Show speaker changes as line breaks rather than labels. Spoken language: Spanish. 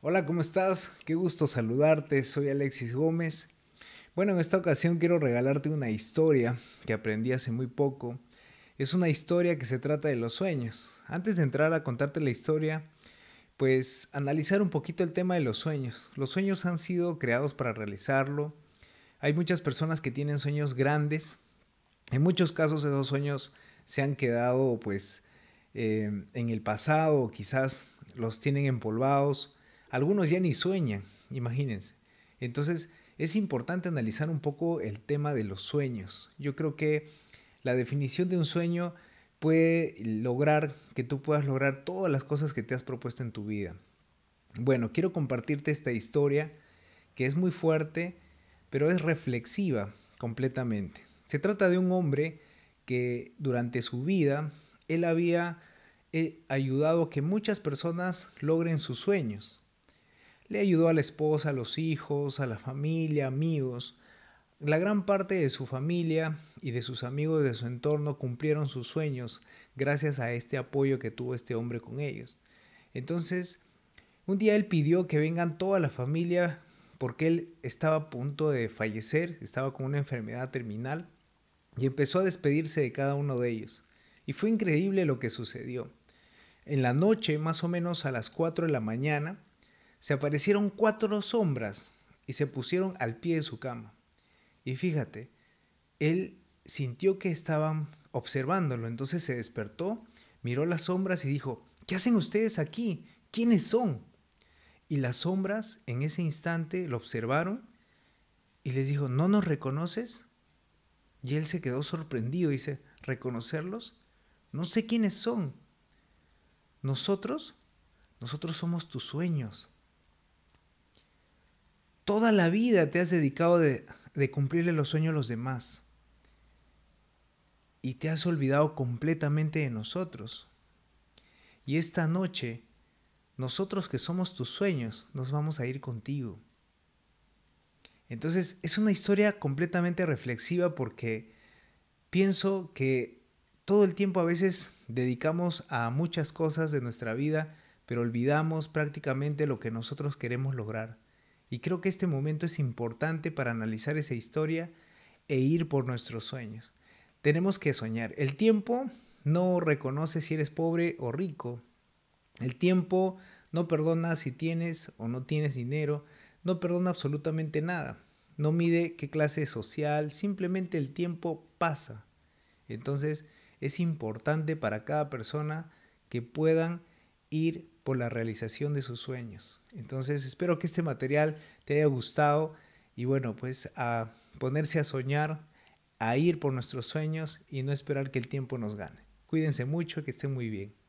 Hola, ¿cómo estás? Qué gusto saludarte, soy Alexis Gómez. Bueno, en esta ocasión quiero regalarte una historia que aprendí hace muy poco. Es una historia que se trata de los sueños. Antes de entrar a contarte la historia, pues analizar un poquito el tema de los sueños. Los sueños han sido creados para realizarlo. Hay muchas personas que tienen sueños grandes. En muchos casos esos sueños se han quedado pues eh, en el pasado, quizás los tienen empolvados algunos ya ni sueñan, imagínense. Entonces es importante analizar un poco el tema de los sueños. Yo creo que la definición de un sueño puede lograr que tú puedas lograr todas las cosas que te has propuesto en tu vida. Bueno, quiero compartirte esta historia que es muy fuerte, pero es reflexiva completamente. Se trata de un hombre que durante su vida él había eh, ayudado a que muchas personas logren sus sueños. Le ayudó a la esposa, a los hijos, a la familia, amigos. La gran parte de su familia y de sus amigos de su entorno cumplieron sus sueños gracias a este apoyo que tuvo este hombre con ellos. Entonces, un día él pidió que vengan toda la familia porque él estaba a punto de fallecer, estaba con una enfermedad terminal y empezó a despedirse de cada uno de ellos. Y fue increíble lo que sucedió. En la noche, más o menos a las 4 de la mañana, se aparecieron cuatro sombras y se pusieron al pie de su cama. Y fíjate, él sintió que estaban observándolo, entonces se despertó, miró las sombras y dijo, ¿qué hacen ustedes aquí? ¿Quiénes son? Y las sombras en ese instante lo observaron y les dijo, ¿no nos reconoces? Y él se quedó sorprendido, y dice, ¿reconocerlos? No sé quiénes son. Nosotros, nosotros somos tus sueños, toda la vida te has dedicado de, cumplirle los sueños a los demás y te has olvidado completamente de nosotros. Y esta noche, nosotros que somos tus sueños, nos vamos a ir contigo. Entonces, es una historia completamente reflexiva porque pienso que todo el tiempo a veces dedicamos a muchas cosas de nuestra vida, pero olvidamos prácticamente lo que nosotros queremos lograr. Y creo que este momento es importante para analizar esa historia e ir por nuestros sueños. Tenemos que soñar. El tiempo no reconoce si eres pobre o rico. El tiempo no perdona si tienes o no tienes dinero. No perdona absolutamente nada. No mide qué clase social. Simplemente el tiempo pasa. Entonces es importante para cada persona que puedan ir por la realización de sus sueños. Entonces espero que este material te haya gustado y bueno, pues a ponerse a soñar, a ir por nuestros sueños y no esperar que el tiempo nos gane. Cuídense mucho, que estén muy bien.